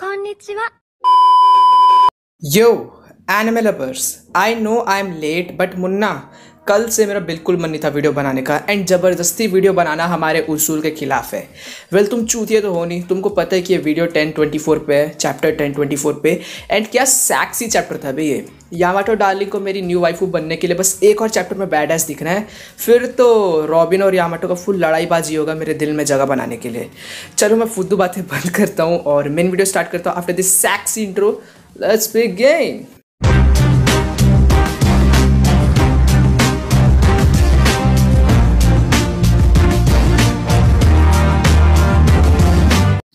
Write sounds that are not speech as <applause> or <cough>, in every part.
Konnichiwa. Yo, animal lovers. I know I'm late, but Munna, कल से मेरा बिल्कुल मन नहीं था वीडियो बनाने का एंड ज़बरदस्ती वीडियो बनाना हमारे उसूल के खिलाफ है वेल well, तुम चूतिए तो हो नहीं तुमको पता है कि ये वीडियो टेन ट्वेंटी फोर पे है चैप्टर टेन ट्वेंटी फोर पे एंड क्या सैक्सी चैप्टर था भाई ये यामाटो डार्लिंग को मेरी न्यू वाइफ बनने के लिए बस एक और चैप्टर में बैड दिख रहा है फिर तो रॉबिन और यामाटो का फुल लड़ाईबाजी होगा मेरे दिल में जगह बनाने के लिए चलो मैं फुद्दू बातें बंद करता हूँ और मेन वीडियो स्टार्ट करता हूँ after this sexy intro let's begin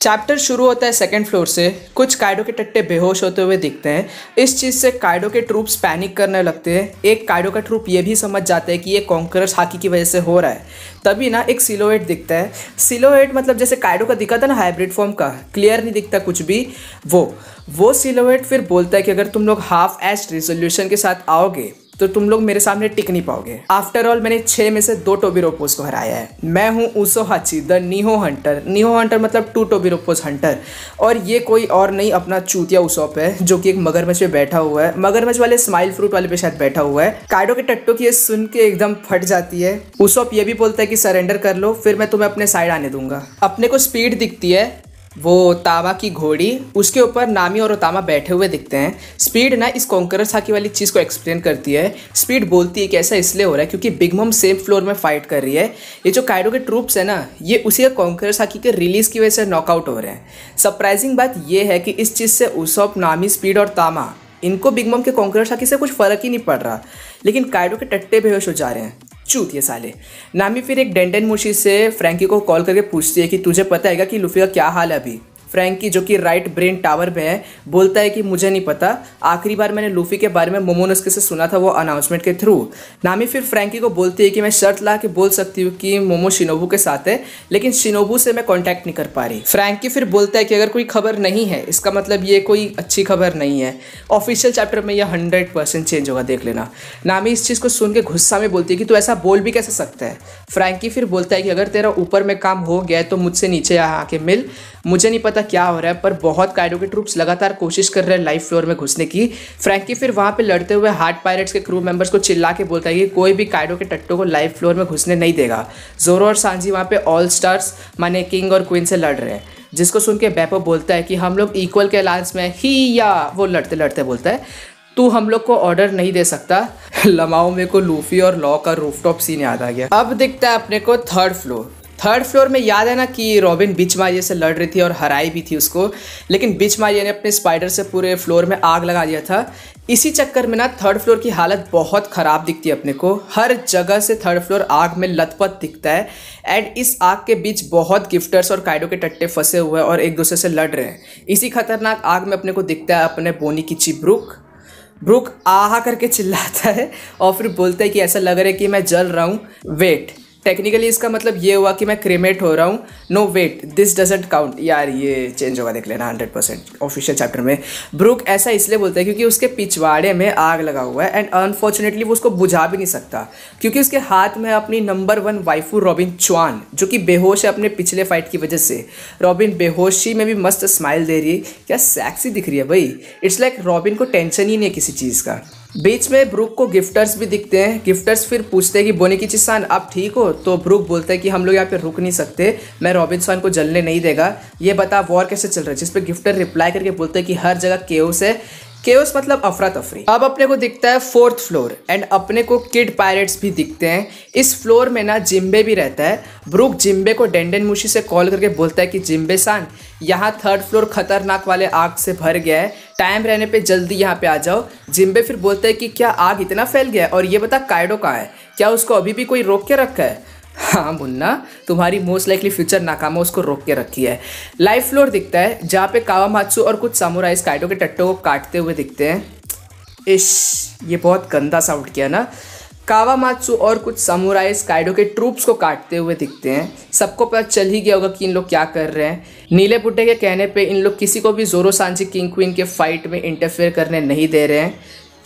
chapter शुरू होता है सेकेंड फ्लोर से कुछ कायडो के टट्टे बेहोश होते हुए दिखते हैं इस चीज़ से कायडो के ट्रूप्स पैनिक करने लगते हैं एक काइडो का ट्रूप ये भी समझ जाता है कि ये कॉन्करर्स हाकी की वजह से हो रहा है तभी ना एक सिलोएट दिखता है सिलोएट मतलब जैसे कायडो का दिखा था ना हाइब्रिड फॉर्म का क्लियर नहीं दिखता कुछ भी वो वो सिलोएट फिर बोलता है कि अगर तुम लोग हाफ एच रिजोल्यूशन के साथ आओगे तो तुम लोग मेरे सामने टिक नहीं पाओगे आफ्टर ऑल मैंने छह में से दो टोबी रोपोज को हराया है मैं हूँ ऊसो हाची द नीहो हंटर नीहो हंटर मतलब टू टोबी रोपोज हंटर और ये कोई और नहीं अपना चूतिया उसोप है जो कि एक मगरमच पे बैठा हुआ है मगरमच वाले स्माइल फ्रूट वाले पे शायद बैठा हुआ है कार्डो के टट्टो की ये सुन के एकदम फट जाती है उसोप ये भी बोलता है कि सरेंडर कर लो फिर मैं तुम्हें अपने साइड आने दूंगा अपने को स्पीड दिखती है वो तामा की घोड़ी उसके ऊपर नामी और ओतामा बैठे हुए दिखते हैं स्पीड ना इस कॉन्करर साकी वाली चीज़ को एक्सप्लेन करती है स्पीड बोलती है कि ऐसा इसलिए हो रहा है क्योंकि बिग मम सेम फ्लोर में फाइट कर रही है ये जो कायडो के ट्रूप्स है ना ये उसी का कॉन्करर साकी के रिलीज़ की वजह से नॉकआउट हो रहे हैं सरप्राइजिंग बात यह है कि इस चीज़ से उसप नामी स्पीड और तामा इनको बिग मम के कॉन्करर साकी से कुछ फ़र्क ही नहीं पड़ रहा लेकिन कायडो के टट्टे बेहोश हो जा रहे हैं ये साले नामी फिर एक डेंडन मुशी से फ्रैंकी को कॉल करके पूछती है कि तुझे पता है कि लुफिया का क्या हाल है अभी फ्रैंकी जो कि राइट ब्रेन टावर में है बोलता है कि मुझे नहीं पता आखिरी बार मैंने लूफी के बारे में मोमोनस्के से सुना था वो अनाउंसमेंट के थ्रू नामी फिर फ्रैंकी को बोलती है कि मैं शर्त ला के बोल सकती हूँ कि मोमो शिनोबू के साथ है लेकिन शिनोबू से मैं कॉन्टैक्ट नहीं कर पा रही फ्रैंकी फिर बोलता है कि अगर कोई खबर नहीं है इसका मतलब ये कोई अच्छी खबर नहीं है ऑफिशियल चैप्टर में यह हंड्रेड परसेंट चेंज होगा देख लेना नामी इस चीज़ को सुन के गुस्सा में बोलती है कि तू ऐसा बोल भी कैसे सकता है फ्रैंकी फिर बोलता है कि अगर तेरा ऊपर में काम हो गया तो मुझसे नीचे यहाँ आके मिल मुझे नहीं पता पता क्या हो रहा है पर बहुत कायडो के ट्रूप्स लगातार कोशिश कर रहे हैं लाइफ फ्लोर में घुसने की फ्रैंकी फिर वहाँ पे लड़ते हुए हार्ट पायरेट्स के क्रू मेंबर्स को चिल्ला के बोलता है कि कोई भी कायडो के टट्टों को लाइफ फ्लोर में घुसने नहीं देगा जोरो और सांझी वहाँ पे ऑल स्टार्स माने किंग और क्वीन से लड़ रहे हैं जिसको सुन के बैपो बोलता है कि हम लोग इक्वल के अलायंस में ही या वो लड़ते लड़ते बोलता है तू हम लोग को ऑर्डर नहीं दे सकता <laughs> लमाओ मेरे को लूफी और लॉ का रूफटॉप सीन याद आ गया अब दिखता है अपने को थर्ड फ्लोर थर्ड फ्लोर में याद है ना कि रॉबिन बिच मारिया से लड़ रही थी और हराई भी थी उसको लेकिन बिच मारिया ने अपने स्पाइडर से पूरे फ्लोर में आग लगा दिया था इसी चक्कर में ना थर्ड फ्लोर की हालत बहुत ख़राब दिखती है अपने को हर जगह से थर्ड फ्लोर आग में लतपत दिखता है एंड इस आग के बीच बहुत गिफ्टर्स और काइडो के टट्टे फंसे हुए हैं और एक दूसरे से लड़ रहे हैं इसी खतरनाक आग में अपने को दिखता है अपने बोनी की चिब्रुक ब्रुक आहा करके चिल्लाता है और फिर बोलता है कि ऐसा लग रहा है कि मैं जल रहा हूँ वेट टेक्निकली इसका मतलब ये हुआ कि मैं क्रेमेट हो रहा हूँ no wait this doesn't count यार ये चेंज होगा देख लेना हंड्रेड परसेंट ऑफिशियल चैप्टर में ब्रुक ऐसा इसलिए बोलते हैं क्योंकि उसके पिछवाड़े में आग लगा हुआ है एंड अनफॉर्चुनेटली वो उसको बुझा भी नहीं सकता क्योंकि उसके हाथ में अपनी नंबर वन वाइफू रॉबिन चुआन जो कि बेहोश है अपने पिछले फाइट की वजह से रॉबिन बेहोशी में भी मस्त स्माइल दे रही है क्या सैक्सी दिख रही है भाई इट्स लाइक रॉबिन को टेंशन ही नहीं है किसी चीज़ का बीच में ब्रुक को गिफ्टर्स भी दिखते हैं गिफ्टर्स फिर पूछते हैं कि बोने की चिसान आप ठीक हो तो ब्रुक बोलता है कि हम लोग यहाँ पे रुक नहीं सकते मैं रॉबिनसन को जलने नहीं देगा ये बता वॉर कैसे चल रहा है जिसपे गिफ्टर रिप्लाई करके बोलते हैं कि हर जगह केओस है केवस मतलब अफरा तफरी अब अपने को दिखता है फोर्थ फ्लोर एंड अपने को किड पायरेट्स भी दिखते हैं इस फ्लोर में ना जिम्बे भी रहता है ब्रूक जिम्बे को डेंडन मुशी से कॉल करके बोलता है कि जिम्बे सान यहाँ थर्ड फ्लोर खतरनाक वाले आग से भर गया है टाइम रहने पे जल्दी यहाँ पे आ जाओ जिम्बे फिर बोलता है कि क्या आग इतना फैल गया है और ये बता कायडो कहाँ है क्या उसको अभी भी कोई रोक के रखा है हाँ मुन्ना तुम्हारी मोस्ट लाइकली फ्यूचर नाकाम उसको रोक के रखी है लाइफ फ्लोर दिखता है जहाँ पे कावा कावामात्सु और कुछ सामुराइज काइटो के टट्टों को काटते हुए दिखते हैं इश ये बहुत गंदा साउंड किया ना कावामात्सु और कुछ सामुराइज काइडो के ट्रूप्स को काटते हुए दिखते हैं सबको पता चल ही गया होगा कि इन लोग क्या कर रहे हैं नीले बुड्ढे के कहने पे इन लोग किसी को भी जोरो सांझी किंग क्वीन के फाइट में इंटरफेयर करने नहीं दे रहे हैं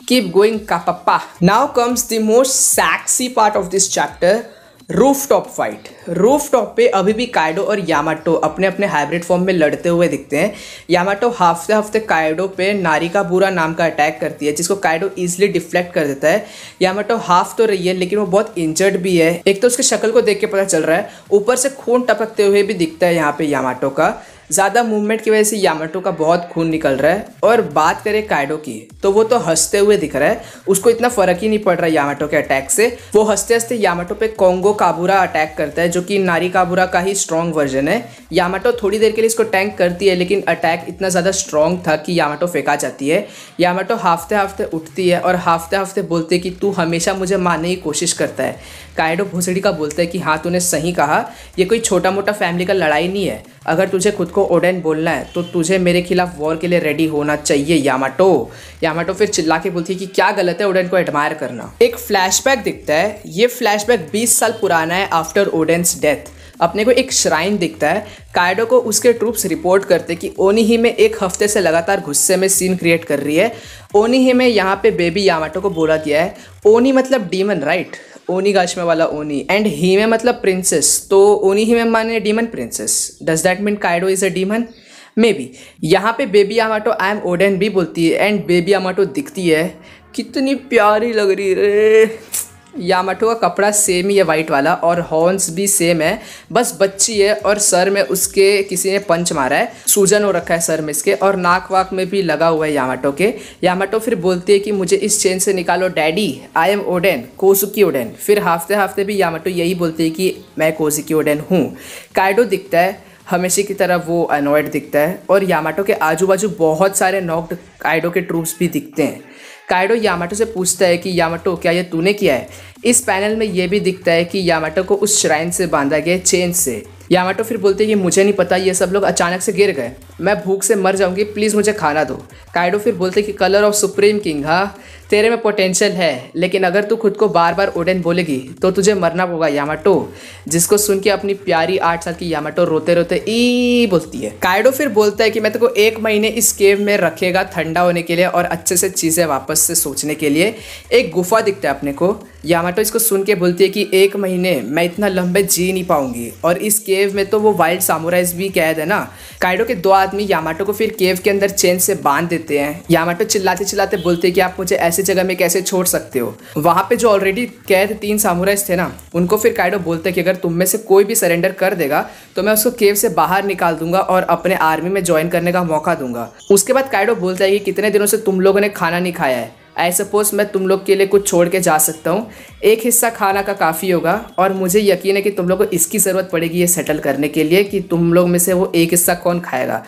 कीप गोइंग का पप्पा now comes the most sexy part of this chapter roof top fight roof top पे अभी भी कायडो और यामाटो अपने अपने हाइब्रिड फॉर्म में लड़ते हुए दिखते हैं यामाटो हफ्ते हफ्ते कायडो पे नारी का बुरा नाम का अटैक करती है जिसको कायडो ईजिली डिफ्लेक्ट कर देता है यामाटो हाफ तो रही है लेकिन वो बहुत इंजर्ड भी है एक तो उसकी शक्ल को देख के पता चल रहा है ऊपर से खून टपकते हुए भी दिखता है यहाँ पे यामाटो का ज़्यादा मूवमेंट की वजह से यामाटो का बहुत खून निकल रहा है और बात करें काइडो की तो वो तो हंसते हुए दिख रहा है उसको इतना फ़र्क ही नहीं पड़ रहा यामाटो के अटैक से वो हंसते हंसते यामाटो पे कोंगो काबूरा अटैक करता है जो कि नारी काबूरा का ही स्ट्रॉन्ग वर्जन है यामाटो थोड़ी देर के लिए इसको टैंक करती है लेकिन अटैक इतना ज़्यादा स्ट्रॉन्ग था कि यामाटो फेंका जाती है यामाटो हाफ़्ते हफ्ते उठती है और हाफते हफ़्ते बोलती है कि तू हमेशा मुझे मारने की कोशिश करता है कायडो भोसड़ी भूसड़ी का बोलते हैं कि हाँ तूने सही कहा ये कोई छोटा मोटा फैमिली का लड़ाई नहीं है अगर तुझे खुद को ओडेन बोलना है तो तुझे मेरे खिलाफ वॉर के लिए रेडी होना चाहिए यामाटो यामाटो फिर चिल्ला के बोलती है कि क्या गलत है ओडेन को एडमायर करना एक फ्लैशबैक दिखता है ये फ्लैशबैक 20 साल पुराना है आफ्टर ओडेन्स डेथ अपने को एक श्राइन दिखता है कायडो को उसके ट्रूप्स रिपोर्ट करते कि ओनी ही में एक हफ्ते से लगातार गुस्से में सीन क्रिएट कर रही है ओनी ही में यहाँ पे बेबी यामाटो को बोला गया है ओनी मतलब डीमन राइट ओनी गाशमे वाला ओनी एंड ही में मतलब प्रिंसेस तो ओनी ही में माने demon princess does that mean Kaido is a demon may be यहाँ पे baby Yamato I am Oden भी बोलती है एंड बेबी अमाटो दिखती है कितनी प्यारी लग रही है रे यामाटो का कपड़ा सेम ही है वाइट वाला और हॉर्न्स भी सेम है बस बच्ची है और सर में उसके किसी ने पंच मारा है सूजन हो रखा है सर में इसके और नाक वाक में भी लगा हुआ है यामाटो के यामाटो फिर बोलती है कि मुझे इस चेन से निकालो daddy I am Oden Kozuki Oden फिर हफ्ते हफ्ते भी यामाटो यही बोलती है कि मैं कोसुकी ओडेन हूँ कायडो दिखता है हमेशा की तरह वो अनॉयड दिखता है और यामाटो के आजू बाजू बहुत सारे नॉक्ड काइडो के ट्रूप्स भी दिखते हैं काइडो यामाटो से पूछता है कि यामाटो क्या यह तूने किया है इस पैनल में यह भी दिखता है कि यामाटो को उस श्राइन से बांधा गया चेन से यामाटो फिर बोलते हैं कि मुझे नहीं पता ये सब लोग अचानक से गिर गए मैं भूख से मर जाऊंगी प्लीज़ मुझे खाना दो काइडो फिर बोलते कि कलर ऑफ सुप्रीम किंग हाँ तेरे में पोटेंशियल है लेकिन अगर तू खुद को बार बार ओडेन बोलेगी तो तुझे मरना होगा यामाटो जिसको सुन के अपनी प्यारी आठ साल की यामाटो रोते रोते ई बोलती है काइडो फिर बोलता है कि मैं तेको एक महीने इस केव में रखेगा ठंडा होने के लिए और अच्छे से चीज़ें वापस से सोचने के लिए एक गुफा दिखता है अपने को यामाटो इसको सुन के बोलती है कि एक महीने मैं इतना लंबे जी नहीं पाऊंगी और इस केव में तो वो वाइल्ड सामोराइज भी कैद है ना काइडो के दो आदमी यामाटो को फिर केव के अंदर चेन से बांध देते हैं यामाटो चिल्लाते चिल्लाते बोलते हैं कि आप मुझे ऐसी जगह में कैसे छोड़ सकते हो वहाँ पे जो ऑलरेडी कैद तीन सामोराइज थे ना उनको फिर काइडो बोलते कि अगर तुम में से कोई भी सरेंडर कर देगा तो मैं उसको केव से बाहर निकाल दूंगा और अपने आर्मी में ज्वाइन करने का मौका दूंगा उसके बाद काइडो बोलता है कि कितने दिनों से तुम लोगों ने खाना नहीं खाया है आई सपोज मैं तुम लोग के लिए कुछ छोड़ के जा सकता हूँ एक हिस्सा खाना का काफ़ी होगा और मुझे यकीन है कि तुम लोग को इसकी ज़रूरत पड़ेगी ये सेटल करने के लिए कि तुम लोग में से वो एक हिस्सा कौन खाएगा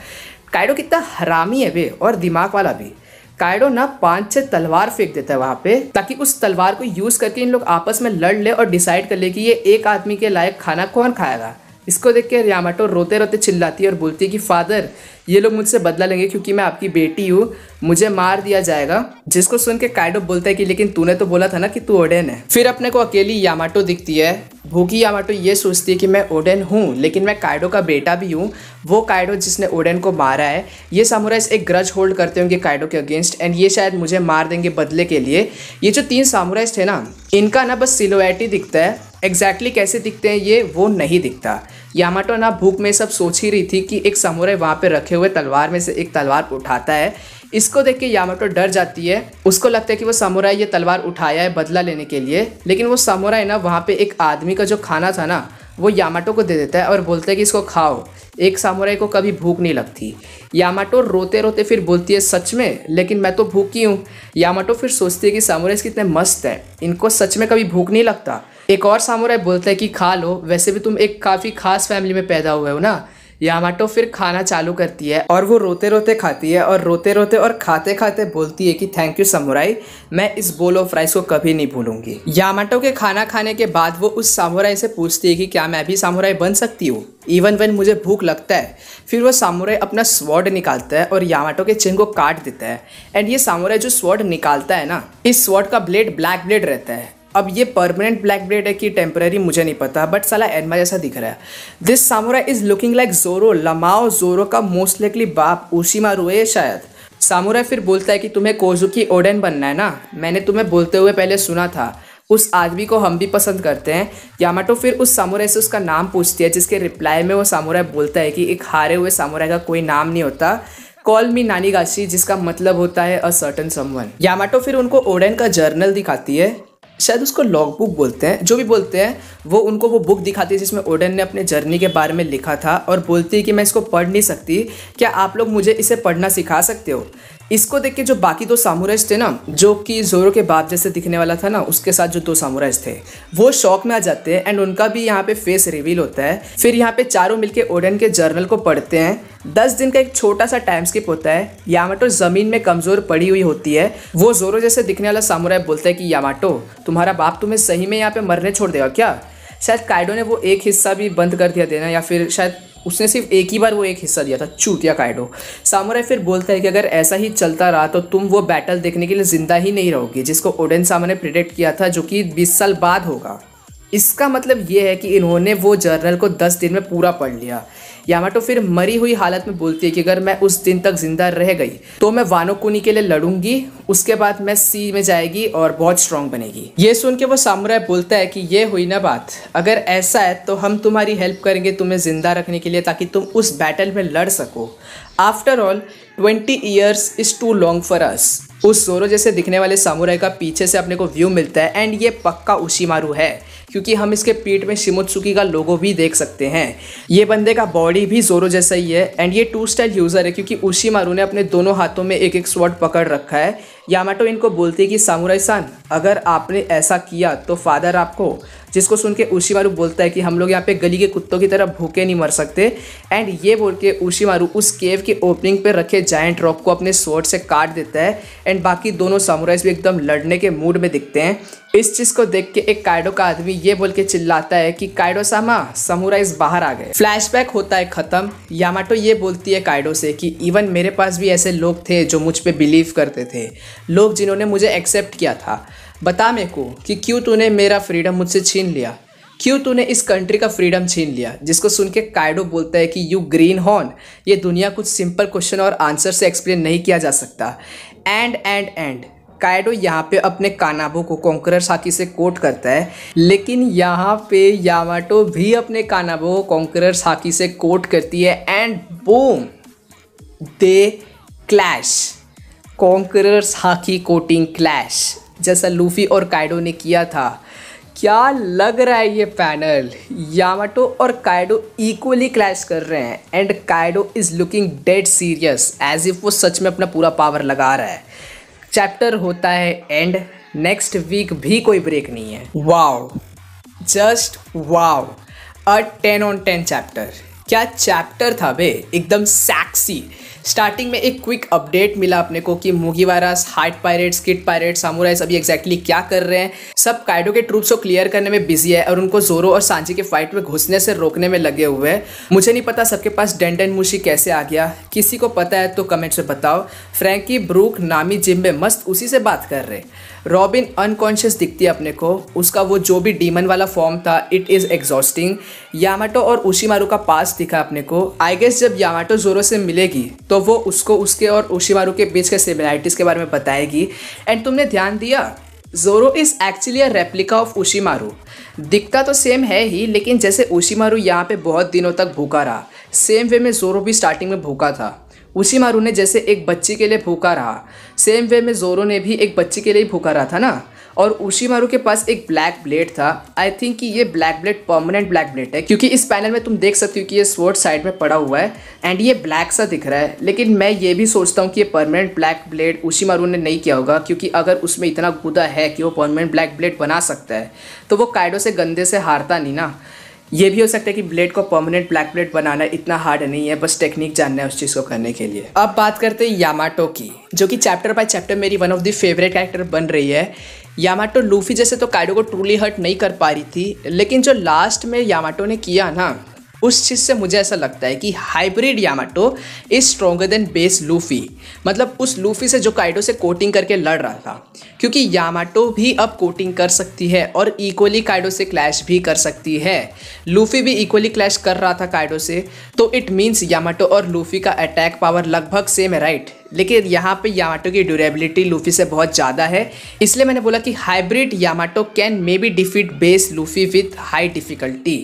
कायडो कितना हरामी है वे और दिमाग वाला भी कायडो ना पांच छह तलवार फेंक देता है वहाँ पे ताकि उस तलवार को यूज़ करके इन लोग आपस में लड़ ले और डिसाइड कर ले कि ये एक आदमी के लायक खाना कौन खाएगा इसको देख के यामाटो रोते रोते चिल्लाती है और बोलती है कि फादर ये लोग मुझसे बदला लेंगे क्योंकि मैं आपकी बेटी हूँ मुझे मार दिया जाएगा जिसको सुन के काइडो बोलता है कि लेकिन तूने तो बोला था ना कि तू ओडेन है फिर अपने को अकेली यामाटो दिखती है भूखी यामाटो ये सोचती है कि मैं ओडेन हूँ लेकिन मैं काइडो का बेटा भी हूँ वो काइडो जिसने ओडेन को मारा है ये सामुराइज एक ग्रज होल्ड करते होंगे काइडो के अगेंस्ट एंड ये शायद मुझे मार देंगे बदले के लिए ये जो तीन सामुराइज थे ना इनका ना बस सिलोएट ही दिखता है एग्जैक्टली exactly कैसे दिखते हैं ये वो नहीं दिखता यामाटो ना भूख में सब सोच ही रही थी कि एक समुराय वहाँ पे रखे हुए तलवार में से एक तलवार उठाता है इसको देख के यामाटो डर जाती है उसको लगता है कि वो समुराय ये तलवार उठाया है बदला लेने के लिए लेकिन वो समुराय ना वहाँ पे एक आदमी का जो खाना था ना वो यामाटो को दे देता है और बोलता है कि इसको खाओ एक सामुराई को कभी भूख नहीं लगती यामाटो रोते रोते फिर बोलती है सच में लेकिन मैं तो भूखी हूँ यामाटो फिर सोचती है कि सामुराई कितने मस्त है इनको सच में कभी भूख नहीं लगता एक और सामुराई बोलता है कि खा लो वैसे भी तुम एक काफ़ी खास फैमिली में पैदा हुए हो ना यामाटो फिर खाना चालू करती है और वो रोते रोते खाती है और रोते रोते और खाते खाते बोलती है कि थैंक यू समुराई मैं इस बोल ऑफ राइस को कभी नहीं भूलूंगी यामाटो के खाना खाने के बाद वो उस सामुराई से पूछती है कि क्या मैं भी सामुराई बन सकती हूँ इवन वेन मुझे भूख लगता है फिर वो सामुराई अपना स्वॉर्ड निकालता है और यामाटो के चिन को काट देता है एंड ये सामुराई जो स्वॉर्ड निकालता है ना इस स्वॉर्ड का ब्लेड ब्लैक ब्लेड रहता है अब ये परमानेंट ब्लैक ब्रेड है कि टेम्पररी मुझे नहीं पता बट साला एनमा जैसा दिख रहा है this samurai is looking like Zoro lmao जोरो का मोस्ट लाइकली बाप उसीमा रोए शायद सामोरा फिर बोलता है कि तुम्हें कोजुकी ओडन बनना है ना मैंने तुम्हें बोलते हुए पहले सुना था उस आदमी को हम भी पसंद करते हैं यामाटो फिर उस सामोरा से उसका नाम पूछती है जिसके रिप्लाई में वो सामोरा बोलता है कि एक हारे हुए सामोरा का कोई नाम नहीं होता कॉल मी नानी गाशी जिसका मतलब होता है अ सर्टन समवन यामाटो फिर उनको ओडन का जर्नल दिखाती है शायद उसको लॉग बुक बोलते हैं जो भी बोलते हैं वो उनको वो बुक दिखाती है जिसमें ओडन ने अपने जर्नी के बारे में लिखा था और बोलती है कि मैं इसको पढ़ नहीं सकती क्या आप लोग मुझे इसे पढ़ना सिखा सकते हो इसको देख के जो बाकी दो सामुराइज थे ना जो कि जोरो के बाप जैसे दिखने वाला था ना उसके साथ जो दो सामुराइज थे वो शौक में आ जाते हैं एंड उनका भी यहाँ पे फेस रिवील होता है फिर यहाँ पे चारों मिलके ओडन के जर्नल को पढ़ते हैं दस दिन का एक छोटा सा टाइम स्किप होता है यामाटो जमीन में कमजोर पड़ी हुई होती है वो जोरो जैसे दिखने वाला सामुराय बोलता है कि यामाटो तुम्हारा बाप तुम्हें सही में यहाँ पे मरने छोड़ देगा क्या शायद काइडो ने वो एक हिस्सा भी बंद कर दिया देना या फिर शायद उसने सिर्फ एक ही बार वो एक हिस्सा दिया था चूतिया काइडो सामुराई फिर बोलता है कि अगर ऐसा ही चलता रहा तो तुम वो बैटल देखने के लिए ज़िंदा ही नहीं रहोगे जिसको ओडेन सामा ने प्रिडिक्ट किया था जो कि बीस साल बाद होगा इसका मतलब ये है कि इन्होंने वो जर्नल को दस दिन में पूरा पढ़ लिया यामाटो तो फिर मरी हुई हालत में बोलती है कि अगर मैं उस दिन तक जिंदा रह गई तो मैं वानो कुनी के लिए लड़ूंगी उसके बाद मैं सी में जाएगी और बहुत स्ट्रांग बनेगी ये सुन के वो सामुराय बोलता है कि ये हुई ना बात अगर ऐसा है तो हम तुम्हारी हेल्प करेंगे तुम्हें ज़िंदा रखने के लिए ताकि तुम उस बैटल में लड़ सको after all twenty years is too long for us उस जोरो जैसे दिखने वाले सामुराई का पीछे से अपने को व्यू मिलता है एंड ये पक्का मारू है क्योंकि हम इसके पीठ में शिमोत्सुकी का लोगो भी देख सकते हैं ये बंदे का बॉडी भी जोरो जैसा ही है एंड ये टू स्टाइल यूज़र है क्योंकि उसी मारू ने अपने दोनों हाथों में एक एक स्वर्ड पकड़ रखा है यामाटो इनको बोलती है कि सामुराई सान अगर आपने ऐसा किया तो फादर आपको जिसको सुन के उशीमारू बोलता है कि हम लोग यहाँ पे गली के कुत्तों की तरह भूखे नहीं मर सकते एंड ये बोल के उशीमारू उस केव के ओपनिंग पे रखे जायंट रॉक को अपने स्वॉर्ड से काट देता है एंड बाकी दोनों सामुराइज भी एकदम लड़ने के मूड में दिखते हैं इस चीज़ को देख के एक काइडो का आदमी ये बोल के चिल्लाता है कि काइडो सामा समुराइज बाहर आ गए फ्लैशबैक होता है ख़त्म यामाटो ये बोलती है काइडो से कि इवन मेरे पास भी ऐसे लोग थे जो मुझ पर बिलीव करते थे लोग जिन्होंने मुझे एक्सेप्ट किया था बता मेरे को कि क्यों तूने मेरा फ्रीडम मुझसे छीन लिया क्यों तूने इस कंट्री का फ्रीडम छीन लिया जिसको सुन के कायडो बोलता है कि यू ग्रीन हॉर्न ये दुनिया कुछ सिंपल क्वेश्चन और आंसर से एक्सप्लेन नहीं किया जा सकता एंड एंड एंड कायडो यहाँ पे अपने कानाबो को कॉन्करर साकी से कोट करता है लेकिन यहाँ पे यामाटो भी अपने कानाबो को कॉन्करर साकी से कोट करती है एंड बोम the clash conquerors haki coating clash जैसा लूफी और काइडो ने किया था क्या लग रहा है ये पैनल यामाटो और काइडो इक्वली क्लैश कर रहे हैं and Kaido is looking dead serious as if वो सच में अपना पूरा पावर लगा रहा है चैप्टर होता है एंड नेक्स्ट वीक भी कोई ब्रेक नहीं है wow just wow a ten on ten chapter क्या चैप्टर था बे एकदम सैक्सी स्टार्टिंग में एक क्विक अपडेट मिला अपने को कि Mugiwaras Heart Pirates Kid Pirates samurais अभी एक्जैक्टली क्या कर रहे हैं सब काइडो के ट्रूप्स को क्लियर करने में बिजी है और उनको जोरो और सांची के फाइट में घुसने से रोकने में लगे हुए हैं मुझे नहीं पता सबके पास डेंट एंड मुशी कैसे आ गया किसी को पता है तो कमेंट से बताओ फ्रेंकी ब्रूक नामी जिम में मस्त उसी से बात कर रहे रॉबिन अनकॉन्शियस दिखती है अपने को उसका वो जो भी डीमन वाला फॉर्म था इट इज़ एग्जॉस्टिंग यामाटो और उशीमारू का पास दिखा अपने को आई गेस जब यामाटो जोरो से मिलेगी तो वो उसको उसके और उशीमारू के बीच के सिमिलैरिटीज़ के बारे में बताएगी एंड तुमने ध्यान दिया Zoro is actually a replica of Ushimaru दिखता तो सेम है ही लेकिन जैसे उशीमारू यहाँ पे बहुत दिनों तक भूखा रहा सेम वे में जोरो भी स्टार्टिंग में भूखा था उसी मारू ने जैसे एक बच्ची के लिए भूखा रहा सेम वे में जोरो ने भी एक बच्ची के लिए भूखा रहा था ना और उसी मारू के पास एक ब्लैक ब्लेड था आई थिंक कि ये black blade permanent black blade है क्योंकि इस पैनल में तुम देख सकते हो कि ये स्वर्ड साइड में पड़ा हुआ है एंड ये ब्लैक सा दिख रहा है लेकिन मैं ये भी सोचता हूँ कि ये परमानेंट ब्लैक ब्लेड उसी मारू ने नहीं किया होगा क्योंकि अगर उसमें इतना गुदा है कि वो परमानेंट ब्लैक ब्लेड बना सकता है तो वो कायडो से गंदे से हारता नहीं ना ये भी हो सकता है कि ब्लेड को परमानेंट ब्लैक ब्लेड बनाना इतना हार्ड नहीं है बस टेक्निक जानना है उस चीज़ को करने के लिए अब बात करते हैं यामाटो की जो कि चैप्टर बाय चैप्टर मेरी one of the favourite character बन रही है यामाटो लूफी जैसे तो काइडो को ट्रूली हर्ट नहीं कर पा रही थी लेकिन जो लास्ट में यामाटो ने किया ना उस चीज़ से मुझे ऐसा लगता है कि hybrid Yamato is stronger than base Luffy मतलब उस लूफी से जो काइडो से कोटिंग करके लड़ रहा था क्योंकि यामाटो भी अब कोटिंग कर सकती है और इक्वली काइडो से क्लैश भी कर सकती है लूफी भी इक्वली क्लैश कर रहा था काइडो से तो इट मीन्स यामाटो और लूफी का अटैक पावर लगभग सेम है राइट लेकिन यहाँ पे यामाटो की ड्यूरेबिलिटी लूफी से बहुत ज़्यादा है इसलिए मैंने बोला कि hybrid Yamato can may be defeat base Luffy with high difficulty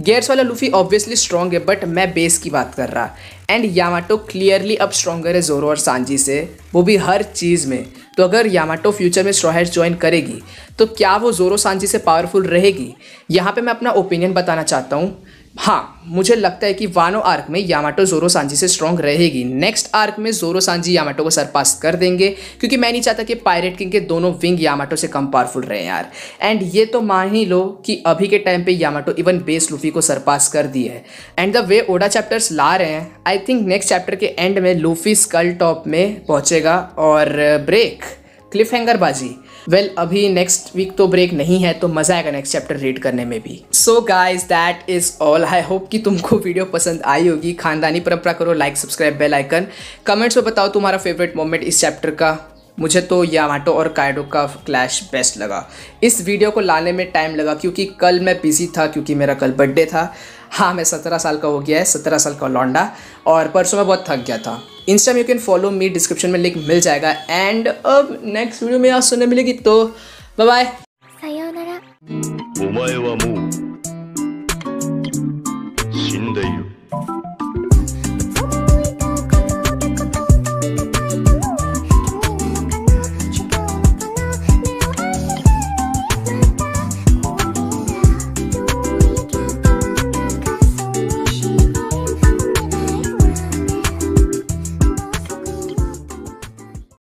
gears वाला लूफी ऑब्वियसली स्ट्रॉन्ग है बट मैं बेस की बात कर रहा एंड यामाटो क्लियरली अब स्ट्रॉगर है जोरो और सांझी से वो भी हर चीज़ में तो अगर यामाटो फ्यूचर में स्ट्रॉहेड ज्वाइन करेगी तो क्या वो जोरो सांझी से पावरफुल रहेगी यहाँ पे मैं अपना ओपिनियन बताना चाहता हूँ हाँ मुझे लगता है कि वानो आर्क में यामाटो जोरो सांझी से स्ट्रॉन्ग रहेगी नेक्स्ट आर्क में जोरो सांझी यामाटो को सरपास कर देंगे क्योंकि मैं नहीं चाहता कि पायरेट किंग के दोनों विंग यामाटो से कम पावरफुल रहे यार एंड ये तो मान ही लो कि अभी के टाइम पे यामाटो इवन बेस लूफी को सरपास कर दी है and the way Oda chapters ला रहे हैं आई थिंक नेक्स्ट चैप्टर के एंड में लूफी स्कल टॉप में पहुँचेगा और ब्रेक क्लिफ हैंगर बाजी वेल well, अभी नेक्स्ट वीक तो ब्रेक नहीं है तो मजा आएगा नेक्स्ट चैप्टर रीड करने में भी so guys that is all I hope कि तुमको वीडियो पसंद आई होगी खानदानी परंपरा करो like subscribe bell icon comments में बताओ तुम्हारा फेवरेट मोमेंट इस चैप्टर का मुझे तो यामाटो और कायडो का क्लैश बेस्ट लगा इस वीडियो को लाने में टाइम लगा क्योंकि कल मैं बिजी था क्योंकि मेरा कल बर्थडे था हाँ मैं सत्रह साल का हो गया है सत्रह साल का लौंडा और परसों मैं बहुत थक गया था इंस्टाम you can follow me description में लिंक मिल जाएगा एंड अब नेक्स्ट वीडियो में आप सुनने मिलेगी तो बाय बाय